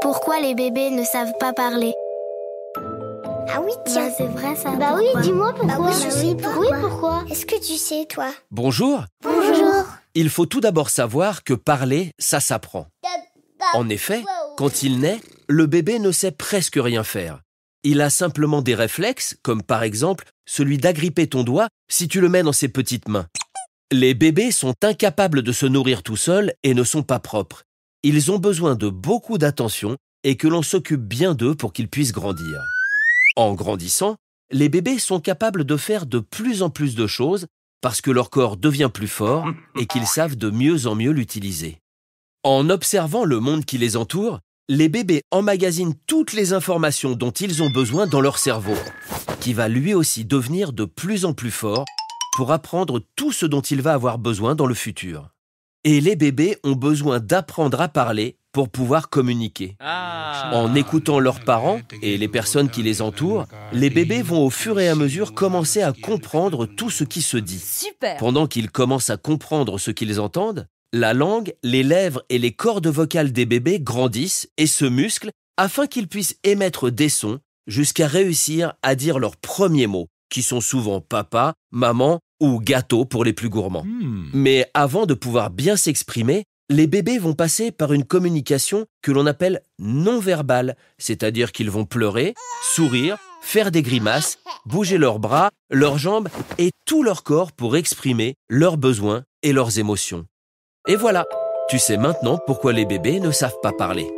Pourquoi les bébés ne savent pas parler ah oui, bah, tiens. c'est vrai ça. Bah oui, dis-moi pourquoi. Bah je sais bah oui, pourquoi. Est-ce que tu sais, toi Bonjour. Bonjour. Il faut tout d'abord savoir que parler, ça s'apprend. En effet, quand il naît, le bébé ne sait presque rien faire. Il a simplement des réflexes, comme par exemple celui d'agripper ton doigt si tu le mets dans ses petites mains. Les bébés sont incapables de se nourrir tout seuls et ne sont pas propres ils ont besoin de beaucoup d'attention et que l'on s'occupe bien d'eux pour qu'ils puissent grandir. En grandissant, les bébés sont capables de faire de plus en plus de choses parce que leur corps devient plus fort et qu'ils savent de mieux en mieux l'utiliser. En observant le monde qui les entoure, les bébés emmagasinent toutes les informations dont ils ont besoin dans leur cerveau, qui va lui aussi devenir de plus en plus fort pour apprendre tout ce dont il va avoir besoin dans le futur. Et les bébés ont besoin d'apprendre à parler pour pouvoir communiquer. Ah. En écoutant leurs parents et les personnes qui les entourent, les bébés vont au fur et à mesure commencer à comprendre tout ce qui se dit. Pendant qu'ils commencent à comprendre ce qu'ils entendent, la langue, les lèvres et les cordes vocales des bébés grandissent et se musclent afin qu'ils puissent émettre des sons jusqu'à réussir à dire leurs premiers mots, qui sont souvent papa, maman ou gâteau pour les plus gourmands. Hmm. Mais avant de pouvoir bien s'exprimer, les bébés vont passer par une communication que l'on appelle non verbale, c'est-à-dire qu'ils vont pleurer, sourire, faire des grimaces, bouger leurs bras, leurs jambes et tout leur corps pour exprimer leurs besoins et leurs émotions. Et voilà, tu sais maintenant pourquoi les bébés ne savent pas parler.